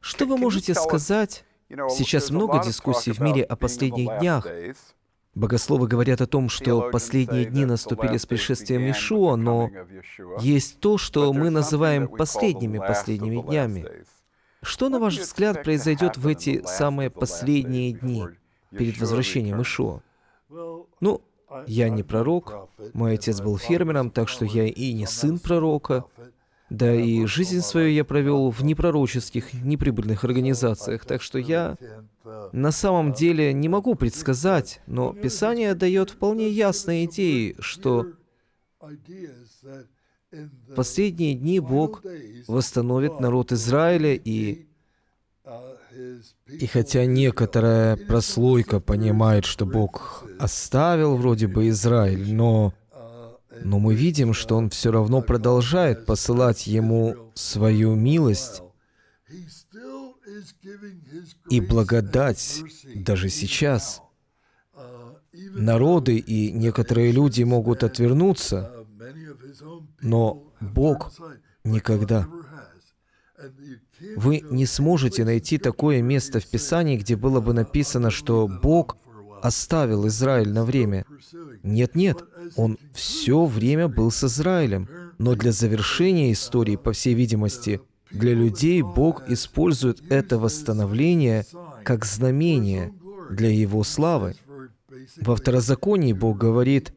Что вы можете сказать? Сейчас много дискуссий в мире о последних днях. Богословы говорят о том, что последние дни наступили с пришествием Ишуа, но есть то, что мы называем последними последними днями. Что, на ваш взгляд, произойдет в эти самые последние дни перед возвращением Ишуа? Ну, я не пророк, мой отец был фермером, так что я и не сын пророка, да и жизнь свою я провел в непророческих, неприбыльных организациях, так что я на самом деле не могу предсказать, но Писание дает вполне ясные идеи, что в последние дни Бог восстановит народ Израиля и и хотя некоторая прослойка понимает, что Бог оставил вроде бы Израиль, но но мы видим, что Он все равно продолжает посылать ему свою милость и благодать даже сейчас. Народы и некоторые люди могут отвернуться, но Бог никогда. Вы не сможете найти такое место в Писании, где было бы написано, что Бог оставил Израиль на время. Нет-нет, он все время был с Израилем. Но для завершения истории, по всей видимости, для людей Бог использует это восстановление как знамение для Его славы. Во Второзаконии Бог говорит,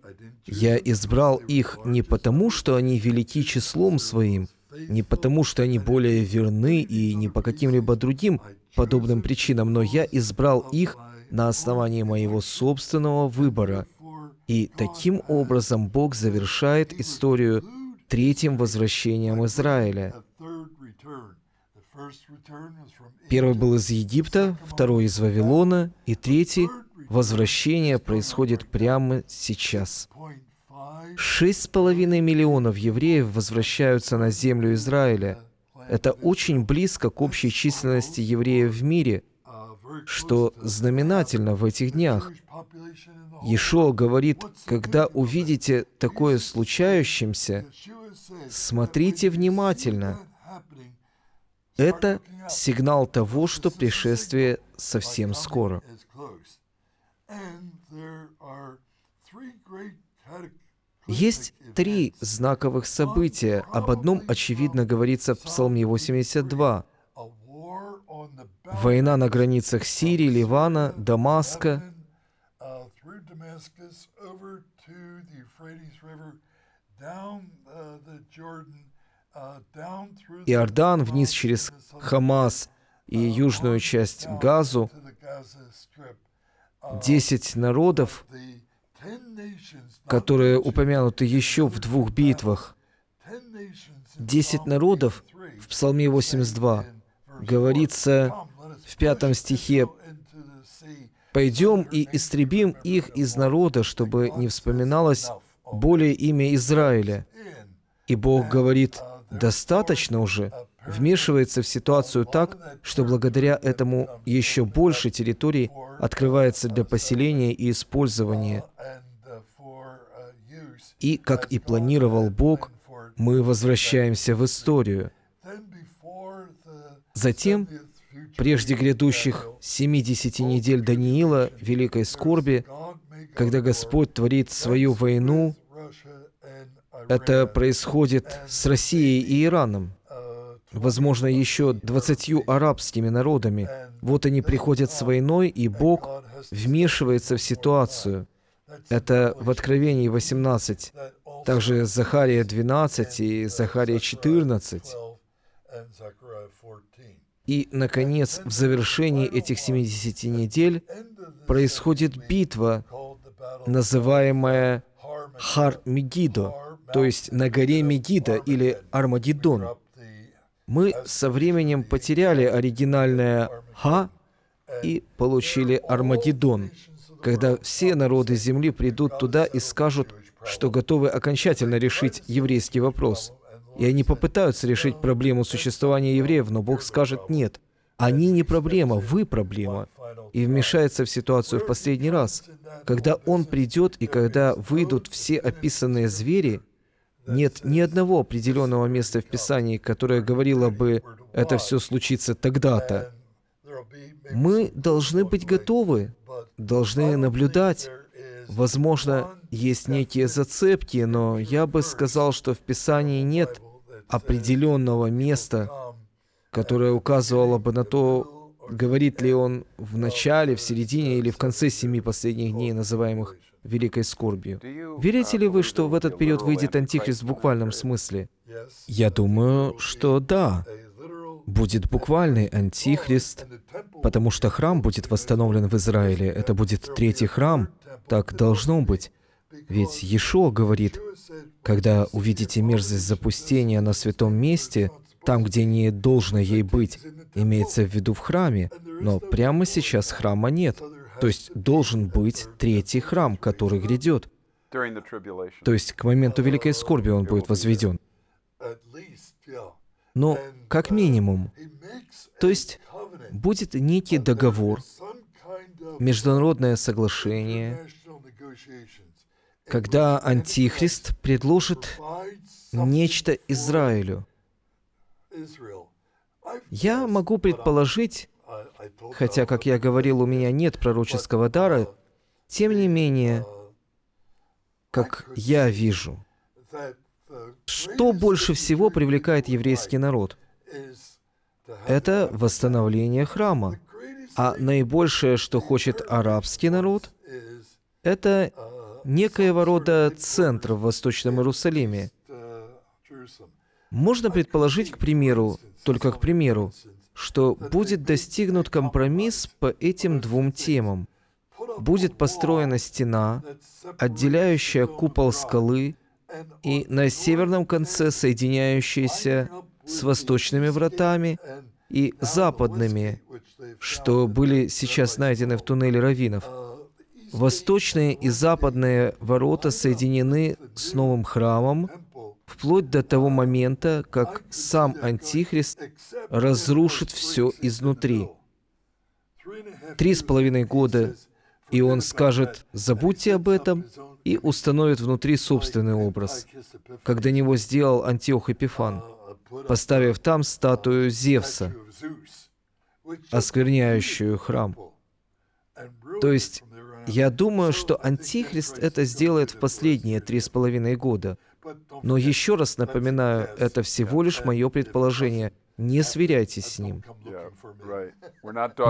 «Я избрал их не потому, что они велики числом своим, не потому, что они более верны и не по каким-либо другим подобным причинам, но я избрал их на основании моего собственного выбора — и таким э, образом Бог завершает историю третьим возвращением Израиля. Первый был из Египта, второй из Вавилона, и третий — возвращение происходит прямо сейчас. Шесть с половиной миллионов евреев возвращаются на землю Израиля. Это очень близко к общей численности евреев в мире, что знаменательно в этих днях. Ешо говорит, когда увидите такое случающимся, смотрите внимательно. Это сигнал того, что пришествие совсем скоро. Есть три знаковых события. Об одном, очевидно, говорится в Псалме 82. Война на границах Сирии, Ливана, Дамаска. Uh, uh, uh, Иордан вниз через Хамас и южную часть Газу. Десять народов, которые упомянуты еще в двух битвах. Десять народов в Псалме 82 говорится в пятом стихе «Пойдем и истребим их из народа, чтобы не вспоминалось более имя Израиля». И Бог говорит, «Достаточно уже». Вмешивается в ситуацию так, что благодаря этому еще больше территорий открывается для поселения и использования. И, как и планировал Бог, мы возвращаемся в историю. Затем, прежде грядущих 70 недель Даниила, Великой Скорби, когда Господь творит свою войну, это происходит с Россией и Ираном, возможно, еще 20 арабскими народами. Вот они приходят с войной, и Бог вмешивается в ситуацию. Это в Откровении 18, также Захария 12 и Захария 14. И, наконец, в завершении этих 70 недель происходит битва, называемая Хар-Мегидо, то есть на горе Мегида или Армагеддон. Мы со временем потеряли оригинальное «Ха» и получили Армагеддон, когда все народы земли придут туда и скажут, что готовы окончательно решить еврейский вопрос. И они попытаются решить проблему существования евреев, но Бог скажет «нет». Они не проблема, вы проблема. И вмешается в ситуацию в последний раз. Когда Он придет и когда выйдут все описанные звери, нет ни одного определенного места в Писании, которое говорило бы «это все случится тогда-то». Мы должны быть готовы, должны наблюдать. Возможно, есть некие зацепки, но я бы сказал, что в Писании нет определенного места, которое указывало бы на то, говорит ли он в начале, в середине или в конце семи последних дней, называемых великой скорбью. Верите ли вы, что в этот период выйдет Антихрист в буквальном смысле? Я думаю, что да. Будет буквальный Антихрист, потому что храм будет восстановлен в Израиле. Это будет третий храм. Так должно быть. Ведь Ешо говорит, когда увидите мерзость запустения на святом месте, там, где не должно ей быть, имеется в виду в храме, но прямо сейчас храма нет. То есть должен быть третий храм, который грядет. То есть к моменту Великой Скорби он будет возведен. Но как минимум. То есть будет некий договор, международное соглашение, когда Антихрист предложит нечто Израилю. Я могу предположить, хотя, как я говорил, у меня нет пророческого дара, тем не менее, как я вижу, что больше всего привлекает еврейский народ? Это восстановление храма. А наибольшее, что хочет арабский народ, это некоего рода центр в Восточном Иерусалиме. Можно предположить, к примеру, только к примеру, что будет достигнут компромисс по этим двум темам. Будет построена стена, отделяющая купол скалы, и на северном конце соединяющаяся с восточными вратами и западными, что были сейчас найдены в туннеле раввинов. Восточные и западные ворота соединены с новым храмом вплоть до того момента, как сам Антихрист разрушит все изнутри. Три с половиной года, и он скажет «забудьте об этом» и установит внутри собственный образ, как до него сделал Антиох Эпифан, поставив там статую Зевса, оскверняющую храм. То есть я думаю, что Антихрист это сделает в последние три с половиной года. Но еще раз напоминаю, это всего лишь мое предположение. Не сверяйтесь с ним.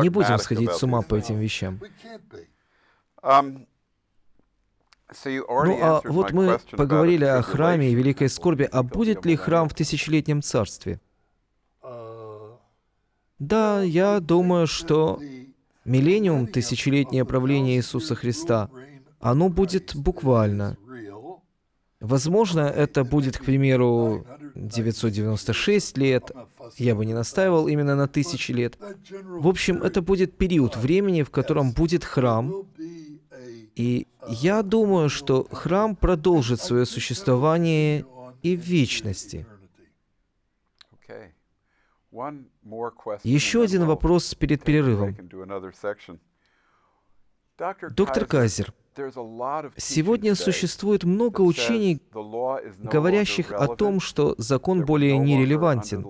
Не будем сходить с ума по этим вещам. Um, ну а вот мы поговорили о храме и великой скорби, а будет ли храм в тысячелетнем царстве? А, да, я думаю, что Миллениум, тысячелетнее правление Иисуса Христа, оно будет буквально. Возможно, это будет, к примеру, 996 лет, я бы не настаивал именно на тысячи лет. В общем, это будет период времени, в котором будет храм, и я думаю, что храм продолжит свое существование и в вечности. Еще один вопрос перед перерывом. Доктор Казер, сегодня существует много учений, говорящих о том, что закон более нерелевантен,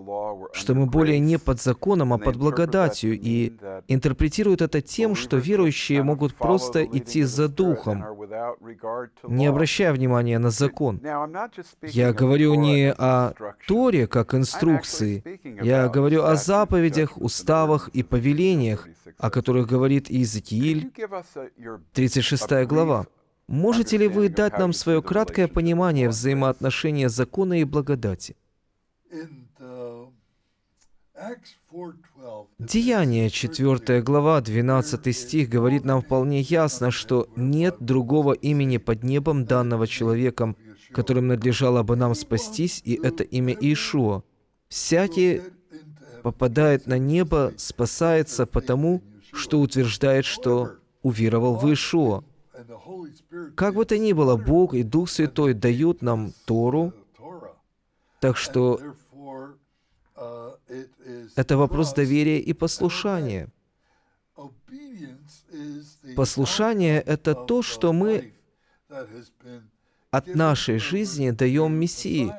что мы более не под законом, а под благодатью, и интерпретируют это тем, что верующие могут просто идти за Духом, не обращая внимания на закон. Я говорю не о Торе как инструкции, я говорю о заповедях, уставах и повелениях, о которых говорит Иезекииль, 36 глава. Можете ли вы дать нам свое краткое понимание взаимоотношения закона и благодати? Деяние 4 глава 12 стих говорит нам вполне ясно, что нет другого имени под небом данного человеком, которым надлежало бы нам спастись, и это имя Иешуа. Всякий попадает на небо, спасается потому, что утверждает, что уверовал в Иешуа. Как бы то ни было, Бог и Дух Святой дают нам Тору, так что это вопрос доверия и послушания. Послушание — это то, что мы от нашей жизни даем Мессии.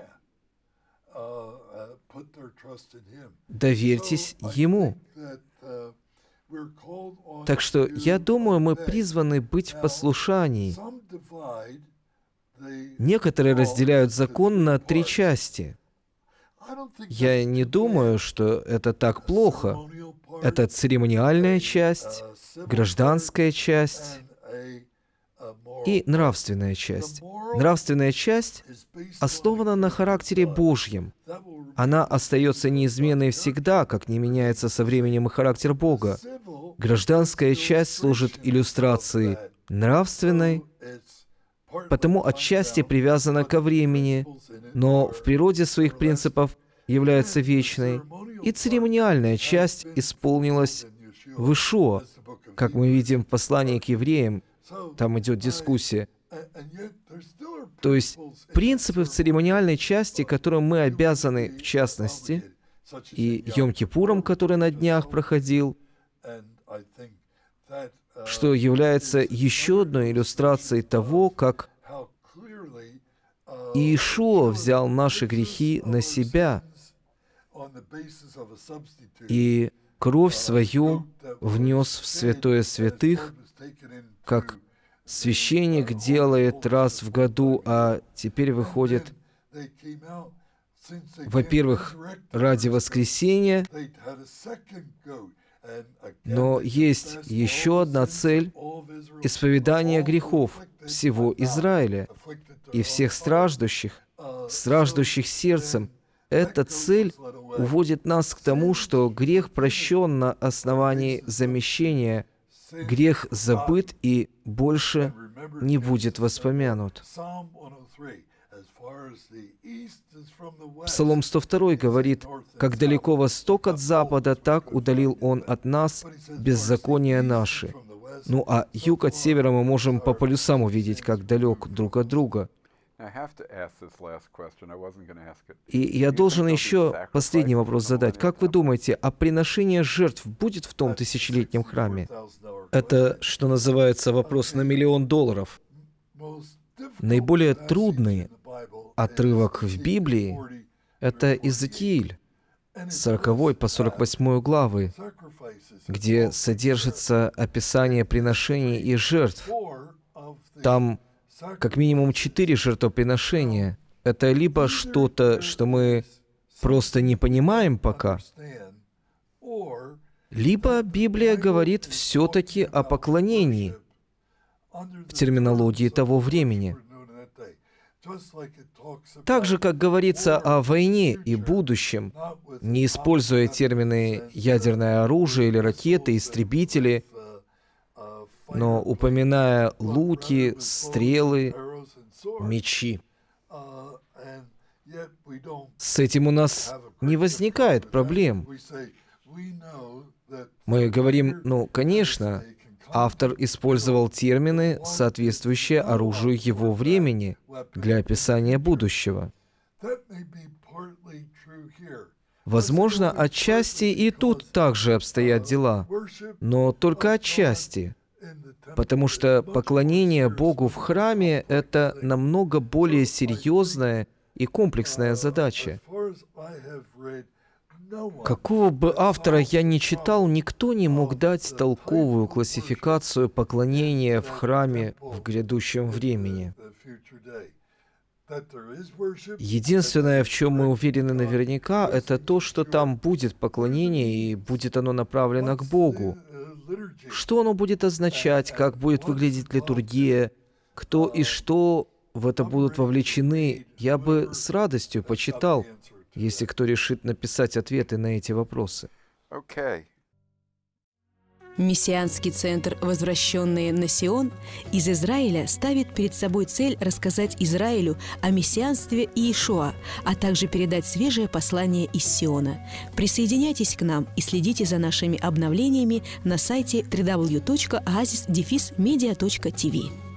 Доверьтесь Ему. Так что я думаю, мы призваны быть в послушании. Некоторые разделяют закон на три части. Я не думаю, что это так плохо. Это церемониальная часть, гражданская часть и нравственная часть. Нравственная часть основана на характере Божьем. Она остается неизменной всегда, как не меняется со временем и характер Бога. Гражданская часть служит иллюстрацией нравственной потому отчасти привязана ко времени, но в природе своих принципов является вечной, и церемониальная часть исполнилась в Ишуа, как мы видим в послании к евреям, там идет дискуссия. То есть принципы в церемониальной части, которым мы обязаны в частности, и Йом-Кипуром, который на днях проходил, что является еще одной иллюстрацией того, как Иешуа взял наши грехи на себя и кровь свою внес в святое святых, как священник делает раз в году, а теперь выходит, во-первых, ради воскресения, но есть еще одна цель — исповедание грехов всего Израиля и всех страждущих, страждущих сердцем. Эта цель уводит нас к тому, что грех прощен на основании замещения, грех забыт и больше не будет воспомянут. Псалом 102 говорит, «Как далеко восток от запада, так удалил он от нас беззакония наши». Ну а юг от севера мы можем по полюсам увидеть, как далек друг от друга. И я должен еще последний вопрос задать. Как вы думаете, а приношение жертв будет в том тысячелетнем храме? Это, что называется, вопрос на миллион долларов. Наиболее трудный, отрывок в Библии — это Иезекииль, 40 по 48 главы, где содержится описание приношений и жертв. Там как минимум четыре жертвоприношения. Это либо что-то, что мы просто не понимаем пока, либо Библия говорит все-таки о поклонении в терминологии того времени — так же, как говорится о войне и будущем, не используя термины «ядерное оружие» или «ракеты», «истребители», но упоминая луки, стрелы, мечи. С этим у нас не возникает проблем. Мы говорим, ну, конечно, Автор использовал термины, соответствующие оружию его времени для описания будущего. Возможно, отчасти и тут также обстоят дела, но только отчасти, потому что поклонение Богу в храме — это намного более серьезная и комплексная задача. Какого бы автора я ни читал, никто не мог дать толковую классификацию поклонения в храме в грядущем времени. Единственное, в чем мы уверены наверняка, это то, что там будет поклонение и будет оно направлено к Богу. Что оно будет означать, как будет выглядеть литургия, кто и что в это будут вовлечены, я бы с радостью почитал если кто решит написать ответы на эти вопросы. Okay. Мессианский центр «Возвращенные на Сион» из Израиля ставит перед собой цель рассказать Израилю о мессианстве и Ишуа, а также передать свежее послание из Сиона. Присоединяйтесь к нам и следите за нашими обновлениями на сайте www.oasis-media.tv.